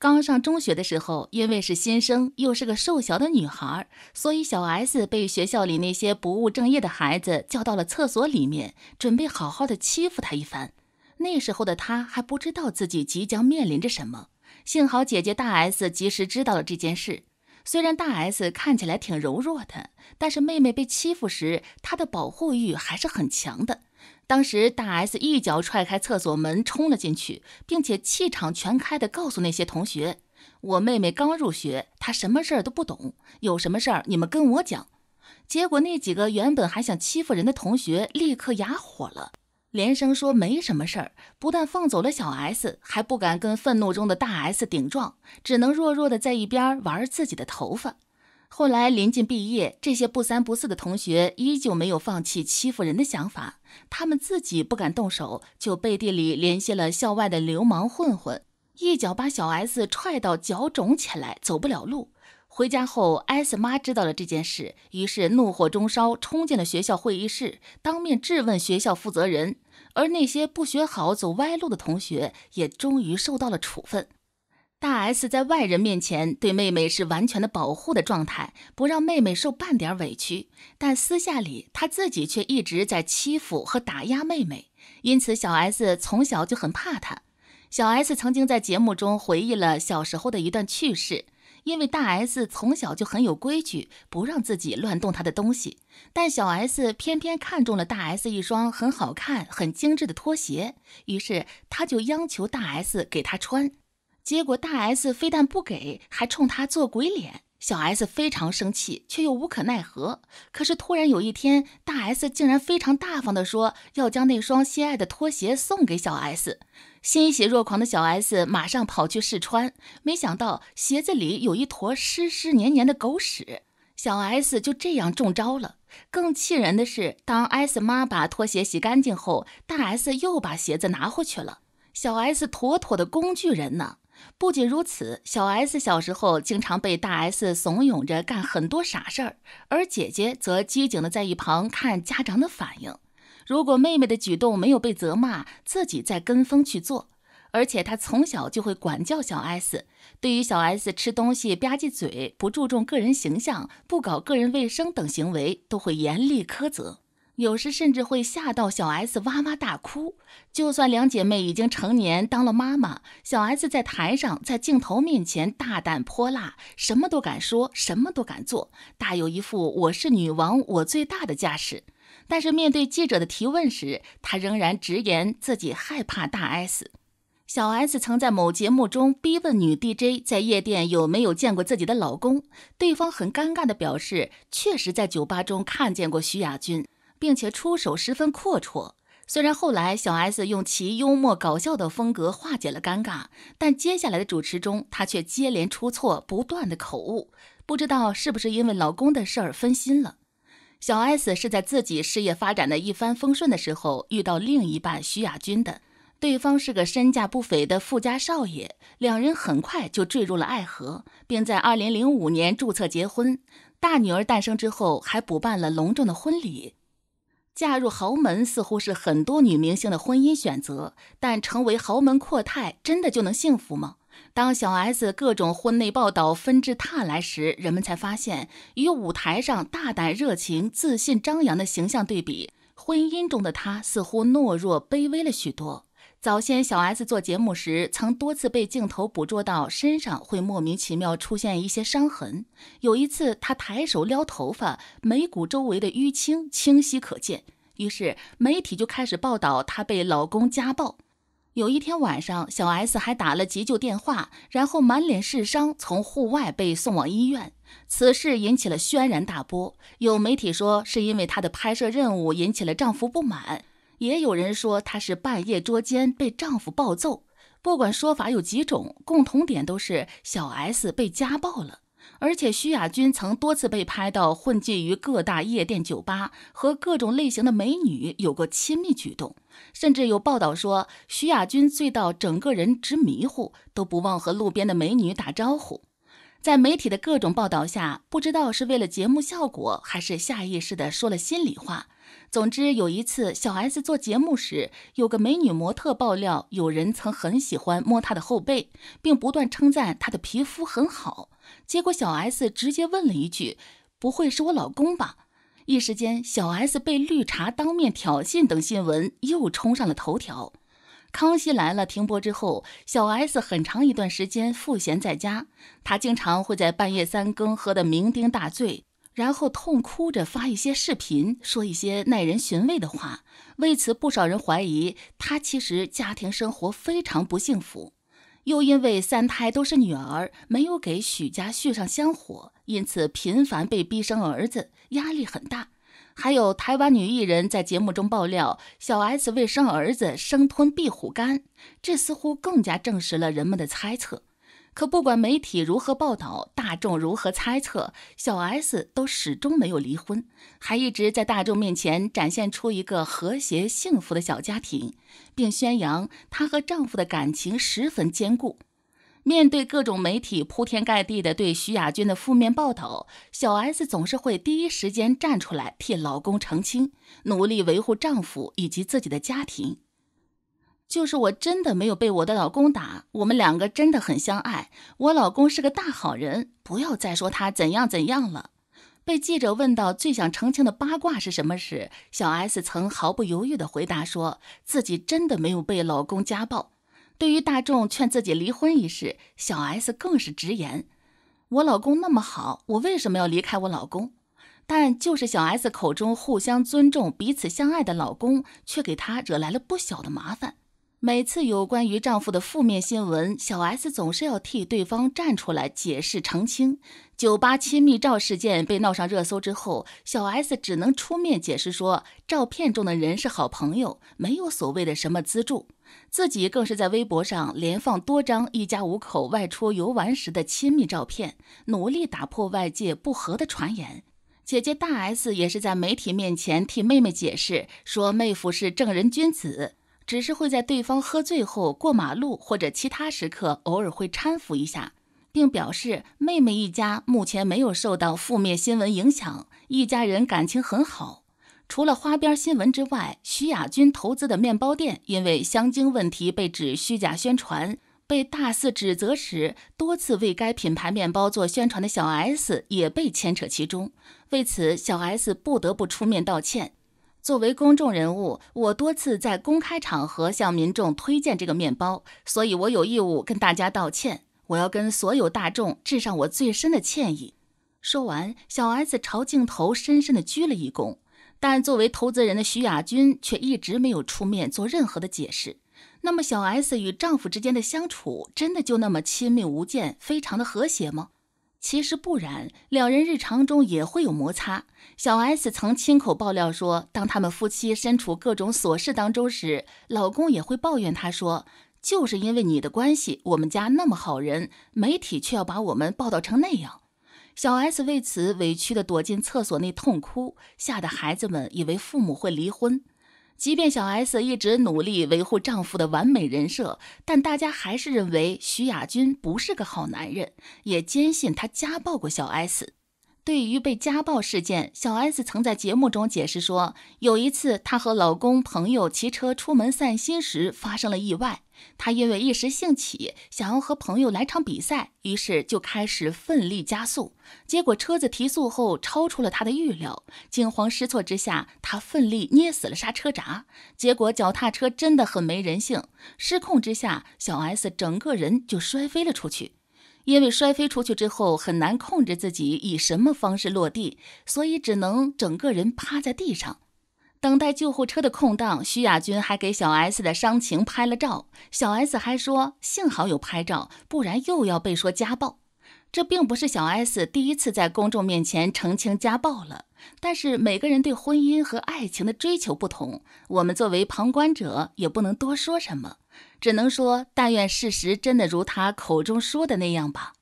刚上中学的时候，因为是新生，又是个瘦小的女孩，所以小 S 被学校里那些不务正业的孩子叫到了厕所里面，准备好好的欺负她一番。那时候的她还不知道自己即将面临着什么，幸好姐姐大 S 及时知道了这件事。虽然大 S 看起来挺柔弱的，但是妹妹被欺负时，她的保护欲还是很强的。当时，大 S 一脚踹开厕所门冲了进去，并且气场全开地告诉那些同学：“我妹妹刚入学，她什么事儿都不懂，有什么事儿你们跟我讲。”结果，那几个原本还想欺负人的同学立刻哑火了，连声说没什么事儿。不但放走了小 S，还不敢跟愤怒中的大 S 顶撞，只能弱弱地在一边玩自己的头发。后来临近毕业，这些不三不四的同学依旧没有放弃欺负人的想法。他们自己不敢动手，就背地里联系了校外的流氓混混，一脚把小 S 踹到脚肿起来，走不了路。回家后，S 妈知道了这件事，于是怒火中烧，冲进了学校会议室，当面质问学校负责人。而那些不学好、走歪路的同学，也终于受到了处分。大 S 在外人面前对妹妹是完全的保护的状态，不让妹妹受半点委屈，但私下里她自己却一直在欺负和打压妹妹，因此小 S 从小就很怕她。小 S 曾经在节目中回忆了小时候的一段趣事，因为大 S 从小就很有规矩，不让自己乱动她的东西，但小 S 偏偏看中了大 S 一双很好看、很精致的拖鞋，于是她就央求大 S 给她穿。结果大 S 非但不给，还冲他做鬼脸。小 S 非常生气，却又无可奈何。可是突然有一天，大 S 竟然非常大方地说要将那双心爱的拖鞋送给小 S。欣喜若狂的小 S 马上跑去试穿，没想到鞋子里有一坨湿湿黏黏的狗屎。小 S 就这样中招了。更气人的是，当 S 妈把拖鞋洗干净后，大 S 又把鞋子拿回去了。小 S 妥妥的工具人呢。不仅如此，小 S 小时候经常被大 S 怂恿着干很多傻事儿，而姐姐则机警的在一旁看家长的反应。如果妹妹的举动没有被责骂，自己再跟风去做。而且她从小就会管教小 S，对于小 S 吃东西吧唧嘴、不注重个人形象、不搞个人卫生等行为，都会严厉苛责。有时甚至会吓到小 S 哇哇大哭。就算两姐妹已经成年当了妈妈，小 S 在台上在镜头面前大胆泼辣，什么都敢说，什么都敢做，大有一副我是女王我最大的架势。但是面对记者的提问时，她仍然直言自己害怕大 S。小 S 曾在某节目中逼问女 DJ 在夜店有没有见过自己的老公，对方很尴尬地表示，确实在酒吧中看见过徐亚君。并且出手十分阔绰。虽然后来小 S 用其幽默搞笑的风格化解了尴尬，但接下来的主持中，她却接连出错，不断的口误。不知道是不是因为老公的事儿分心了。小 S 是在自己事业发展的一帆风顺的时候遇到另一半徐亚军的，对方是个身价不菲的富家少爷，两人很快就坠入了爱河，并在2005年注册结婚。大女儿诞生之后，还补办了隆重的婚礼。嫁入豪门似乎是很多女明星的婚姻选择，但成为豪门阔太真的就能幸福吗？当小 S 各种婚内报道纷至沓来时，人们才发现，与舞台上大胆、热情、自信、张扬的形象对比，婚姻中的她似乎懦弱、卑微了许多。早先，小 S 做节目时曾多次被镜头捕捉到身上会莫名其妙出现一些伤痕。有一次，她抬手撩头发，眉骨周围的淤青清晰可见。于是，媒体就开始报道她被老公家暴。有一天晚上，小 S 还打了急救电话，然后满脸是伤，从户外被送往医院。此事引起了轩然大波。有媒体说，是因为她的拍摄任务引起了丈夫不满。也有人说她是半夜捉奸被丈夫暴揍，不管说法有几种，共同点都是小 S 被家暴了。而且徐亚军曾多次被拍到混迹于各大夜店酒吧，和各种类型的美女有过亲密举动，甚至有报道说徐亚军醉到整个人直迷糊，都不忘和路边的美女打招呼。在媒体的各种报道下，不知道是为了节目效果，还是下意识的说了心里话。总之，有一次小 S 做节目时，有个美女模特爆料，有人曾很喜欢摸她的后背，并不断称赞她的皮肤很好。结果小 S 直接问了一句：“不会是我老公吧？”一时间，小 S 被绿茶当面挑衅等新闻又冲上了头条。康熙来了停播之后，小 S 很长一段时间赋闲在家。她经常会在半夜三更喝得酩酊大醉，然后痛哭着发一些视频，说一些耐人寻味的话。为此，不少人怀疑她其实家庭生活非常不幸福。又因为三胎都是女儿，没有给许家续上香火，因此频繁被逼生儿子，压力很大。还有台湾女艺人，在节目中爆料小 S 为生儿子生吞壁虎肝，这似乎更加证实了人们的猜测。可不管媒体如何报道，大众如何猜测，小 S 都始终没有离婚，还一直在大众面前展现出一个和谐幸福的小家庭，并宣扬她和丈夫的感情十分坚固。面对各种媒体铺天盖地的对徐亚军的负面报道，小 S 总是会第一时间站出来替老公澄清，努力维护丈夫以及自己的家庭。就是我真的没有被我的老公打，我们两个真的很相爱，我老公是个大好人，不要再说他怎样怎样了。被记者问到最想澄清的八卦是什么时，小 S 曾毫不犹豫的回答说自己真的没有被老公家暴。对于大众劝自己离婚一事，小 S 更是直言：“我老公那么好，我为什么要离开我老公？”但就是小 S 口中互相尊重、彼此相爱的老公，却给她惹来了不小的麻烦。每次有关于丈夫的负面新闻，小 S 总是要替对方站出来解释澄清。酒吧亲密照事件被闹上热搜之后，小 S 只能出面解释说，照片中的人是好朋友，没有所谓的什么资助。自己更是在微博上连放多张一家五口外出游玩时的亲密照片，努力打破外界不和的传言。姐姐大 S 也是在媒体面前替妹妹解释，说妹夫是正人君子。只是会在对方喝醉后过马路或者其他时刻偶尔会搀扶一下，并表示妹妹一家目前没有受到负面新闻影响，一家人感情很好。除了花边新闻之外，徐亚军投资的面包店因为香精问题被指虚假宣传，被大肆指责时，多次为该品牌面包做宣传的小 S 也被牵扯其中，为此小 S 不得不出面道歉。作为公众人物，我多次在公开场合向民众推荐这个面包，所以我有义务跟大家道歉。我要跟所有大众致上我最深的歉意。说完，小 S 朝镜头深深的鞠了一躬。但作为投资人的徐亚军却一直没有出面做任何的解释。那么，小 S 与丈夫之间的相处真的就那么亲密无间，非常的和谐吗？其实不然，两人日常中也会有摩擦。小 S 曾亲口爆料说，当他们夫妻身处各种琐事当中时，老公也会抱怨她，说就是因为你的关系，我们家那么好人，媒体却要把我们报道成那样。小 S 为此委屈地躲进厕所内痛哭，吓得孩子们以为父母会离婚。即便小 S 一直努力维护丈夫的完美人设，但大家还是认为徐亚军不是个好男人，也坚信他家暴过小 S。对于被家暴事件，小 S 曾在节目中解释说，有一次她和老公朋友骑车出门散心时发生了意外。她因为一时兴起，想要和朋友来场比赛，于是就开始奋力加速。结果车子提速后超出了她的预料，惊慌失措之下，她奋力捏死了刹车闸。结果脚踏车真的很没人性，失控之下，小 S 整个人就摔飞了出去。因为摔飞出去之后很难控制自己以什么方式落地，所以只能整个人趴在地上。等待救护车的空档，徐亚军还给小 S 的伤情拍了照。小 S 还说：“幸好有拍照，不然又要被说家暴。”这并不是小 S 第一次在公众面前澄清家暴了。但是每个人对婚姻和爱情的追求不同，我们作为旁观者也不能多说什么。只能说，但愿事实真的如他口中说的那样吧。